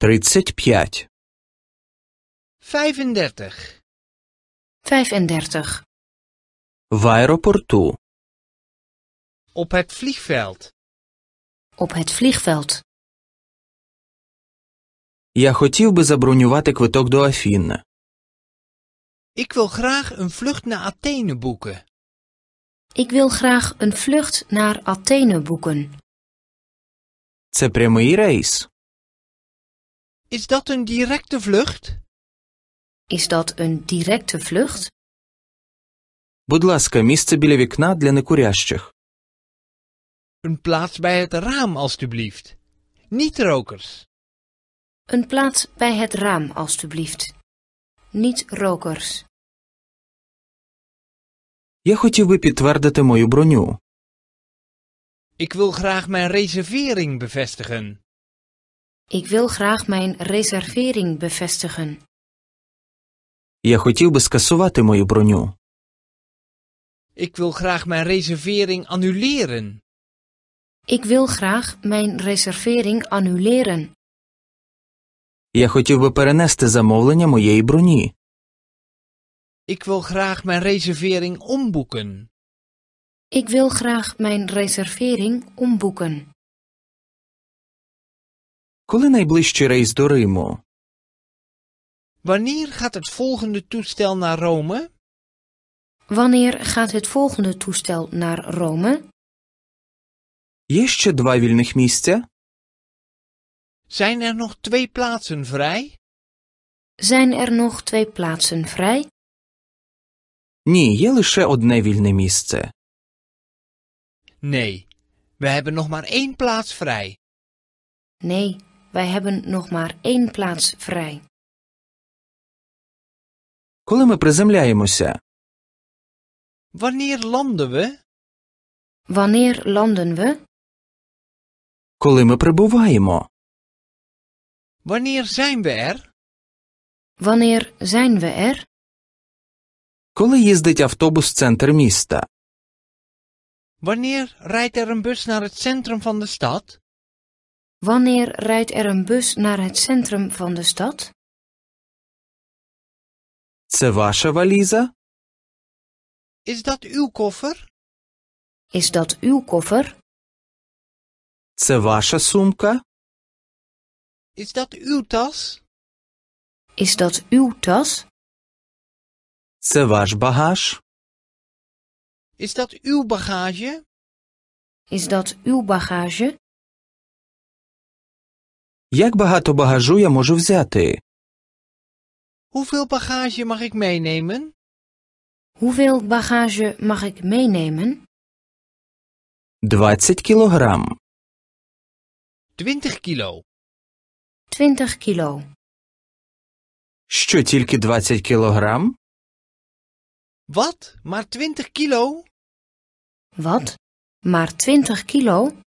35 35 35 В Op het vliegveld Op het vliegveld Я хотів би забронювати квиток до Афін. Ik wil graag een vlucht naar Athene boeken. Ik wil graag een vlucht naar Athene boeken. Це прямий рейс. Is dat een directe vlucht? Is dat een directe vlucht? Будь ласка, місце біля вікна для некурящих. Een plaats bij het raam, alstublieft. Niet-rokers. Een plaats bij het raam, alstublieft. Niet-rokers. Я хотів би підтвердити мою броню. Ik wil graag mijn reservering bevestigen. Ik wil graag mijn reservering bevestigen. Я хотів би скасувати мою броню. Ik wil graag mijn reservering annuleren. Ik wil graag mijn reservering annuleren. Я хотів би перенести замовлення моєї броні. Ik wil graag mijn reservering omboeken. Ik wil graag mijn reservering omboeken. Коли найближчий рейс до Риму? Wanneer gaat het volgende toestel naar Rome? Wanneer gaat het volgende toestel naar Rome? Є ще два вільних місця? Zijn er nog twee plaatsen vrij? Zijn er nog twee plaatsen vrij? Nee, є лише одне вільне місце. Nee, we hebben nog maar één plaats vrij. Nee, wij hebben nog maar één plaats vrij. Коли ми приземляємося? Wanneer landen we? Wanneer landen we? Коли ми Wanneer zijn we er? Wanneer zijn we er? Коли їздить автобус центр міста? Wanneer rijdt er een bus naar het centrum van de stad? Wanneer rijdt er een bus naar het centrum van de stad? Це ваша валіза? Is dat uw koffer? Is dat uw koffer? Це ваша сумка? Is dat uw tas? Is dat uw tas? Це ваш багаж? Is dat uw bagage? Is dat uw bagage? Як багато багажу я можу взяти? Hoeveel bagage mag ik meenemen? Hoeveel bagage mag ik meenemen? 20 kilogram. 20 kilo. 20 kilo. Що тільки 20 кілограм? Wat? Maar 20 kilo? Wat? Maar 20 kilo?